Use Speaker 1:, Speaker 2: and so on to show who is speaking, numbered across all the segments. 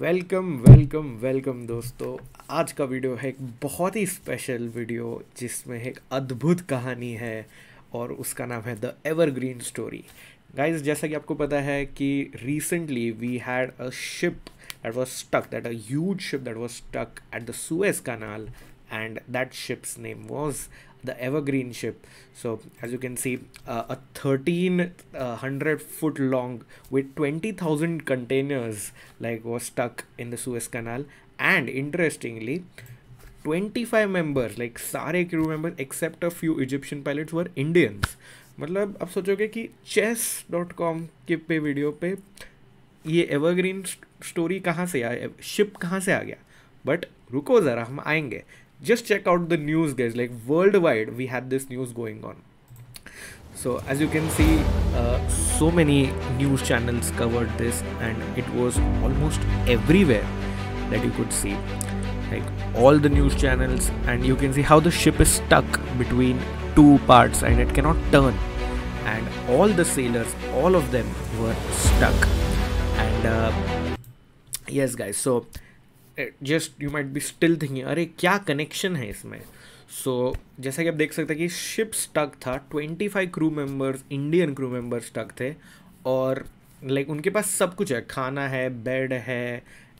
Speaker 1: Welcome welcome welcome दोस्तों आज का वीडियो है एक बहुत ही स्पेशल वीडियो जिसमें एक अद्भुत कहानी है और उसका नाम है द एवरग्रीन स्टोरी गाइस जैसा कि आपको पता है कि recently we had a ship that was stuck that a huge ship that was stuck at the Suez Canal and that ship's name was the evergreen ship so as you can see uh, a 1300 foot long with 20000 containers like was stuck in the suez canal and interestingly 25 members like sare crew members except a few egyptian pilots were indians मतलब आप सोचोगे कि chess dot com के पे video पे ये evergreen story कहाँ से आया शिप कहाँ से आ गया बट रुको ज़रा हम आएंगे just check out the news guys like worldwide we had this news going on so as you can see uh, so many news channels covered this and it was almost everywhere that you could see like all the news channels and you can see how the ship is stuck between two parts and it cannot turn and all the sailors all of them were stuck and uh, yes guys so just you might be still thinking अरे क्या connection है इसमें सो so, जैसा कि आप देख सकते हैं कि शिप स्टक था twenty five crew members Indian crew members stuck थे और लाइक like, उनके पास सब कुछ है खाना है बेड है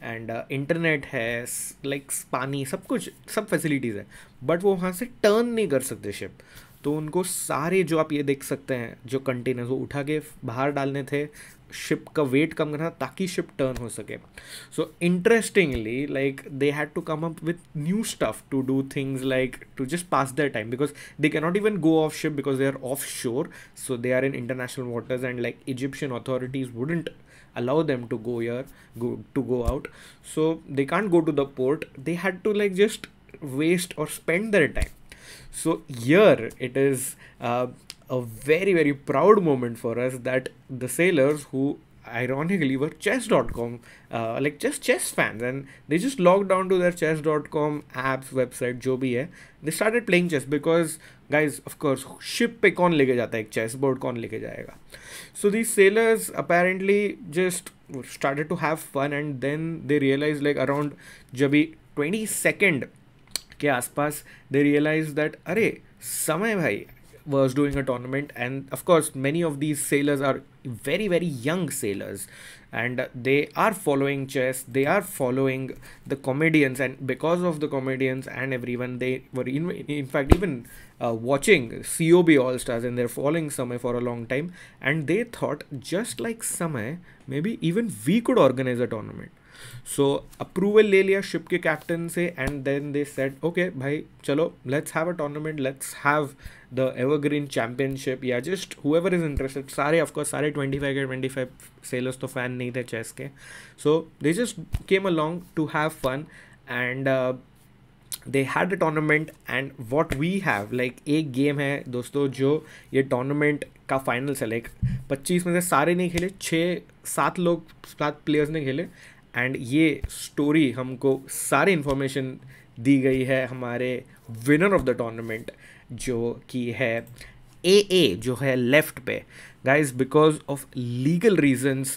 Speaker 1: एंड इंटरनेट uh, है लाइक like, पानी सब कुछ सब फैसिलिटीज़ है बट वो वहाँ से टर्न नहीं कर सकते शिप तो उनको सारे जो आप ये देख सकते हैं जो कंटेनर्स वो उठा के बाहर डालने थे शिप का वेट कम करना ताकि शिप टर्न हो सके so interestingly like they had to come up with new stuff to do things like to just pass the time because they cannot even go off ship because they are offshore so they are in international waters and like Egyptian authorities wouldn't allow them to go यर to go out so they they go to the port they had to like just waste और spend spend time So here it is uh, a very very proud moment for us that the sailors who ironically were chess.com uh, like just chess fans and they just logged on to their chess.com apps website जो भी है they started playing chess because guys of course ship pe con leke jata है chess board con leke jayega. so these sailors apparently just started to have fun and then they realized like around जब 22nd के आसपास दे realise that अरे समय was doing a tournament and of course many of these sailors are very very young sailors and they are following chess they are following the comedians and because of the comedians and everyone they were in, in fact even uh, watching cob all stars and they're following Samae for a long time and they thought just like Samae, maybe even we could organize a tournament so approval ले लिया ship के captain से and then they said okay भाई चलो let's have a tournament let's have the Evergreen championship या just whoever is interested सारे of course सारे twenty five के ट्वेंटी फाइव सेलर्स तो फैन नहीं थे चेस के so they just came along to have fun and they had a tournament and what we have like एक game है दोस्तों जो ये टूर्नामेंट का फाइनल्स है लाइक पच्चीस में से सारे नहीं खेले छः सात लोग सात प्लेयर्स ने खेले एंड ये स्टोरी हमको सारी इन्फॉर्मेशन दी गई है हमारे विनर ऑफ द टूर्नामेंट जो कि है ए ए जो है लेफ्ट पे guys because of legal reasons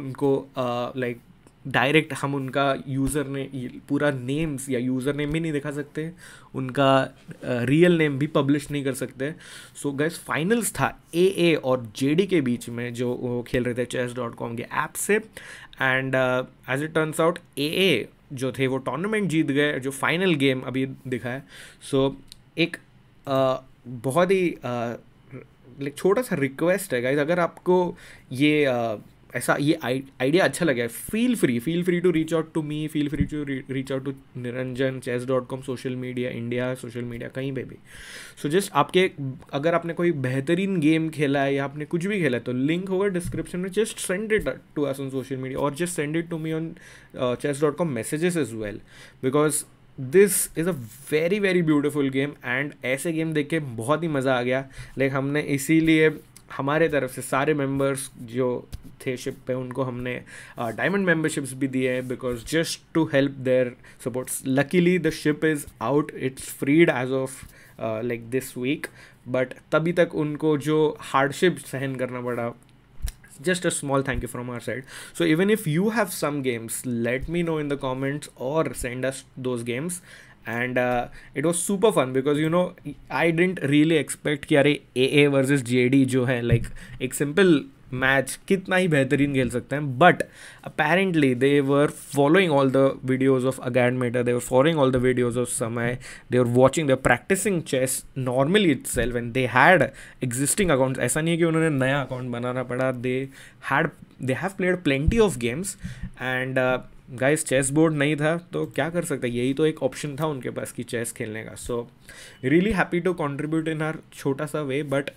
Speaker 1: उनको लाइक uh, डायरेक्ट हम उनका यूज़र ने पूरा नेम्स या यूज़र नेम भी नहीं दिखा सकते उनका रियल uh, नेम भी पब्लिश नहीं कर सकते सो गैस फाइनल्स था ए ए और जे डी के बीच में जो वो खेल रहे थे चेस डॉट कॉम के ऐप से and as it turns out A A जो थे वो टूर्नामेंट जीत गए जो फाइनल गेम अभी दिखा है सो so, एक आ, uh, बहुत ही लाइक uh, छोटा सा रिक्वेस्ट है गाइज अगर आपको ये आ, uh, ऐसा ये आइडिया अच्छा लगा है feel free feel free to reach out to me feel free to reach out to Niranjan chess dot com social media India social media कहीं पे भी सो so जस्ट आपके अगर आपने कोई बेहतरीन गेम खेला है या आपने कुछ भी खेला है तो लिंक होगा डिस्क्रिप्शन में just send it to us on social media और just send it to me on chess dot com messages as well because this is a very very beautiful game and ऐसे game देख के बहुत ही मज़ा आ गया like हमने इसीलिए हमारे तरफ से सारे मेंबर्स जो थे शिप पे उनको हमने डायमंड uh, मेंबरशिप्स भी दिए हैं because just to help their supports luckily the ship is out it's freed as of like this week but तभी तक उनको जो हार्डशिप सहन करना पड़ा just a small thank you from our side so even if you have some games let me know in the comments और send us those games and it was super fun because you know I didn't really expect कि अरे A A versus J D जो है like like, एक simple match कितना ही बेहतरीन खेल सकते हैं but apparently they were following all the videos of Agadmator they were following all the videos of Samay they are watching they practicing chess normally itself and they had existing account ऐसा नहीं है कि उन्होंने नया account बनाना पड़ा they had they have played plenty of games and guys chess board नहीं था तो क्या कर सकते यही तो एक ऑप्शन था उनके पास कि चेस खेलने का so really happy to contribute in हर छोटा सा वे बट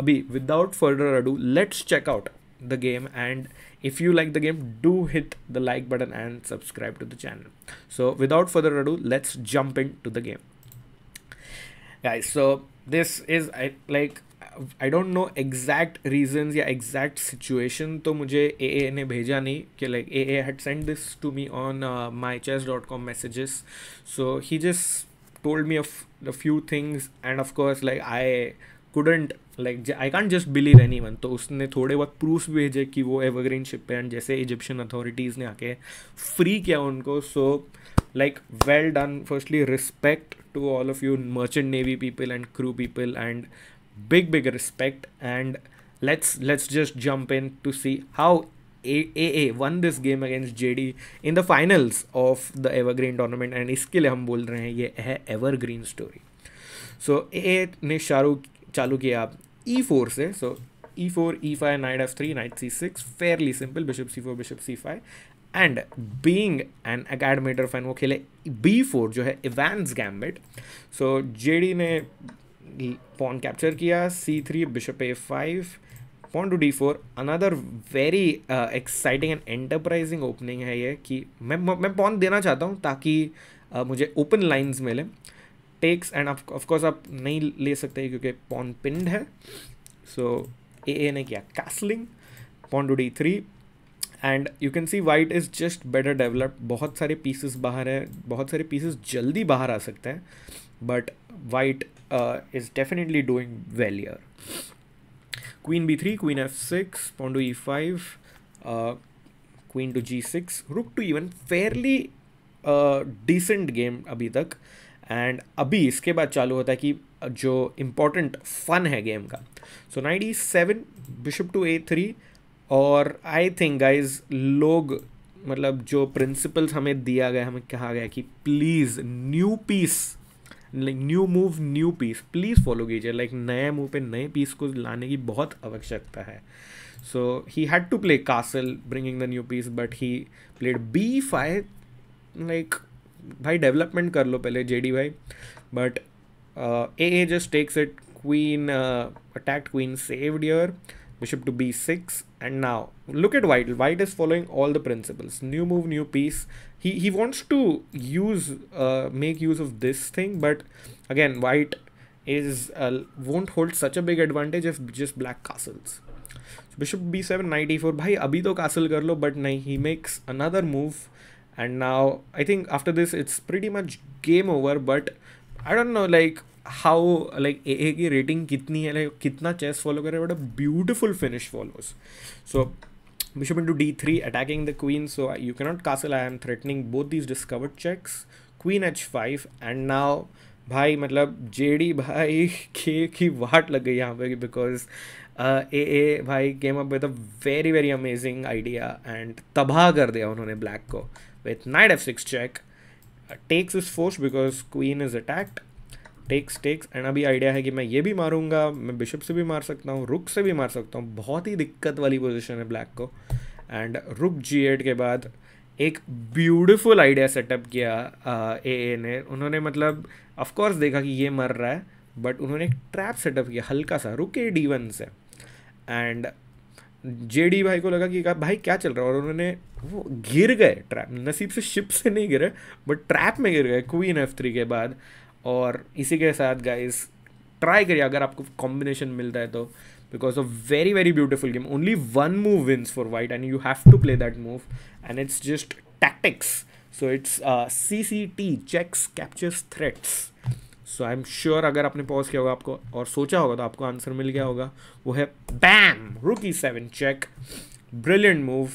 Speaker 1: अभी without further ado let's check out the game and if you like the game do hit the like button and subscribe to the channel so without further ado let's jump in to the game guys so this is like I don't know exact reason या exact situation तो मुझे A A ने भेजा नहीं कि like A A had send this to me on my chess dot com messages so he just told me a few things and of course like I couldn't like I can't just believe any one तो उसने थोड़े बहुत proof भेजे कि वो Evergreen ship है and जैसे Egyptian authorities ने आके फ्री किया उनको so like well done firstly respect to all of you merchant navy people and crew people and big big respect and let's let's just jump in to see how AA won this game against JD in the finals of the Evergreen tournament and इसके लिए हम बोल रहे हैं ये है evergreen story so ए ने शाहरुख चालू किया आप ई फोर से so E four E five knight F three knight C six fairly simple bishop C four bishop C five and being an Agadmator fan वो खेले बी फोर जो है Evans gambit so JD ने pawn capture किया C three bishop A five pawn to D four another very exciting and enterprising opening है ये कि मैं मैं पॉन देना चाहता हूँ ताकि uh, मुझे ओपन लाइंस मिले टेक्स एंड ऑफकोर्स आप नहीं ले सकते क्योंकि पॉन पिंड है सो ए ए ने किया castling pawn to D three and you can see white is just better develop बहुत सारे पीसेस बाहर है बहुत सारे पीसेस जल्दी बाहर आ सकते हैं but white uh, is definitely doing well here. Queen b3, queen f6, pawn to e5, uh, queen to g6, rook to even fairly decent uh, game अभी तक एंड अभी इसके बाद चालू होता है कि uh, जो इम्पोर्टेंट फन है गेम का so knight E seven bishop to A और आई थिंक गाइज लोग मतलब जो प्रिंसिपल्स हमें दिया गया हमें कहा गया कि please new piece like new move new piece please follow कीजिए लाइक नए मूव पे नए पीस को लाने की बहुत आवश्यकता है so he had to play castle bringing the new piece but he played B five like भाई डेवलपमेंट कर लो पहले जे डी भाई but A A just takes it queen attacked queen saved your bishop to B six And now look at White. White is following all the principles. New move, new piece. He he wants to use uh, make use of this thing, but again, White is uh, won't hold such a big advantage if just black castles. So bishop b7 knight e4 bhai abhi to castle karlo. but nahi he makes another move and now I think after this it's pretty much game over but I don't know like how like A A की rating कितनी है like कितना chess follow करे but a beautiful finish follows so D three attacking the queen so you cannot castle I am threatening both these discovered checks queen H five and now भाई मतलब JD भाई के की वाट लग गई यहाँ पे बिकॉज ए ए भाई came up with a very very amazing idea and तबाह कर दिया उन्होंने ब्लैक को with knight f six check takes is forced because queen is attacked takes takes and अभी आइडिया है कि मैं ये भी मारूंगा मैं बिशप से भी मार सकता हूँ रुक से भी मार सकता हूँ बहुत ही दिक्कत वाली पोजिशन है ब्लैक को एंड रुक जी एड के बाद एक ब्यूटिफुल आइडिया सेटअप किया ए uh, ए ने उन्होंने मतलब ऑफकोर्स देखा कि ये मर रहा है बट उन्होंने एक ट्रैप सेटअप किया हल्का सा रुके डी वन से एंड जे डी भाई को लगा कि भाई क्या चल रहा है और उन्होंने वो गिर गए ट्रैप नसीब से शिप से नहीं गिरे बट ट्रैप में गिर गए क्वीन एफ थ्री के बाद और इसी के साथ गाइस ट्राई करिए अगर आपको कॉम्बिनेशन मिलता है तो because a very very beautiful game only one move wins for white and you have to play that move and it's just tactics so it's C C T checks captures threats so I am sure अगर आपने pause किया होगा आपको और सोचा होगा तो आपको आंसर मिल गया होगा वो है bam rook e seven check brilliant move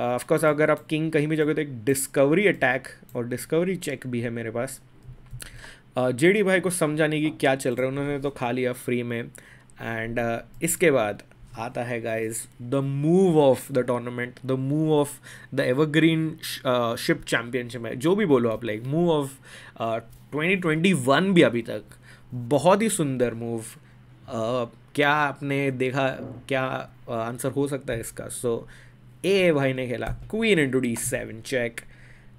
Speaker 1: of course अगर आप किंग कहीं भी जाओगे तो एक डिस्कवरी अटैक और डिस्कवरी चेक भी है मेरे पास जेडी भाई को समझाने की क्या चल रहा है उन्होंने तो खा लिया फ्री में एंड इसके बाद आता है guys the move of the tournament the move of the evergreen ship championship है जो भी बोलो आप लाइक मूव ऑफ 2021 भी अभी तक बहुत ही सुंदर मूव uh, क्या आपने देखा क्या आंसर uh, हो सकता है इसका सो so, ए भाई ने खेला queen into d seven check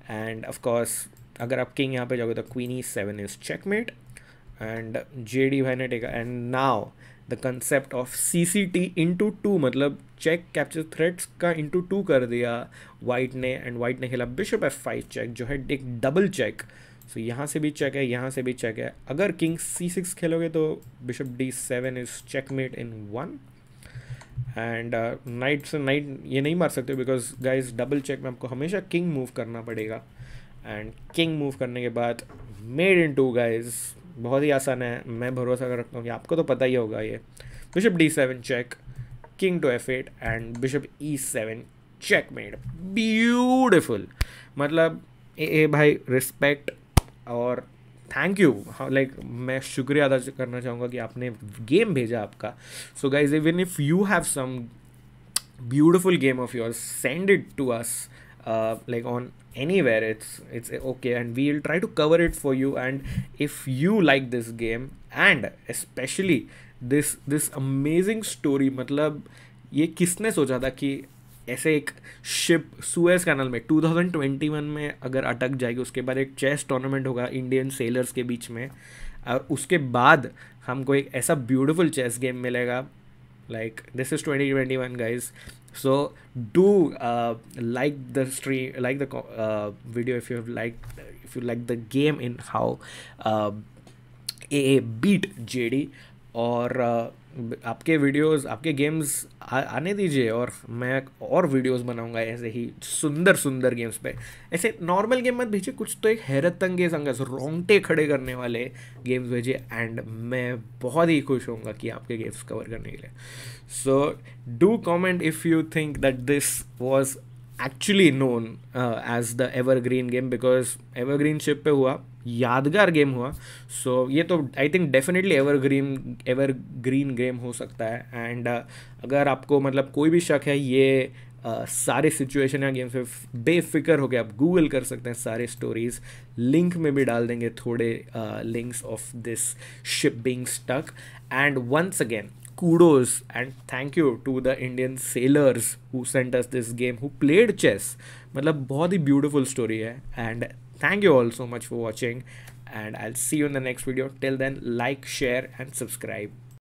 Speaker 1: and of course अगर आप किंग यहाँ पे जाओगे तो queen e seven is checkmate and J D भाई ने टेका and now the concept of C C T into two मतलब चेक कैप्चर थ्रेड्स का इंटू टू कर दिया वाइट ने एंड वाइट ने खेला बिशप एफ फाइव चेक जो है एक डबल चेक सो यहाँ से भी चेक है यहाँ से भी चेक है अगर किंग सी सिक्स खेलोगे तो bishop d seven is checkmate in one and knight uh, से नाइट ये नहीं मार सकते बिकॉज गाइज डबल चेक में आपको हमेशा किंग मूव करना पड़ेगा एंड किंग मूव करने के बाद मेड इन टू गाइज बहुत ही आसान है मैं भरोसा कर रखता हूँ कि आपको तो पता ही होगा ये bishop d seven check king to f eight and bishop e seven checkmate beautiful मतलब ए, ए भाई रिस्पेक्ट और थैंक यू हाँ, लाइक मैं शुक्रिया अदा करना चाहूँगा कि आपने गेम भेजा आपका so guys even if you have some beautiful game of your send it to us like on anywhere it's it's okay and we'll try to cover it for you and if you like this game and especially this this amazing story matlab ye kisne socha tha ki ऐसे एक ship Suez canal में 2021 में अगर अटक जाएगी उसके बाद एक चेस टूर्नामेंट होगा इंडियन सेलर्स के बीच में और उसके बाद हमको एक ऐसा ब्यूटीफुल चेस गेम मिलेगा like this is 2021 guys so do uh, like the stream like the uh, video if you have liked if you like the game in how uh, AA beat JD और आपके videos आपके games आ, आने दीजिए और मैं और videos बनाऊंगा ऐसे ही सुंदर सुंदर गेम्स पे ऐसे नॉर्मल गेम मत भेजिए कुछ तो एक हैरत अंगेज अंगेज रोंगटे खड़े करने वाले गेम्स भेजिए एंड मैं बहुत ही खुश हूँ कि आपके गेम्स कवर करने के लिए so do comment if you think that this was actually known as the evergreen game because evergreen ship पे हुआ यादगार गेम हुआ सो so, ये तो I think definitely evergreen evergreen game हो सकता है एंड uh, अगर आपको मतलब कोई भी शक है ये Uh, सारे सिचुएशन या गेम्स पे बेफिक्र होकर आप गूगल कर सकते हैं सारे स्टोरीज लिंक में भी डाल देंगे थोड़े links of this ship being stuck and once again kudos and thank you to the Indian sailors who sent us this game, who played chess. मतलब बहुत ही beautiful story है and thank you all so much for watching and I'll see you in the next video. Till then, like, share and subscribe.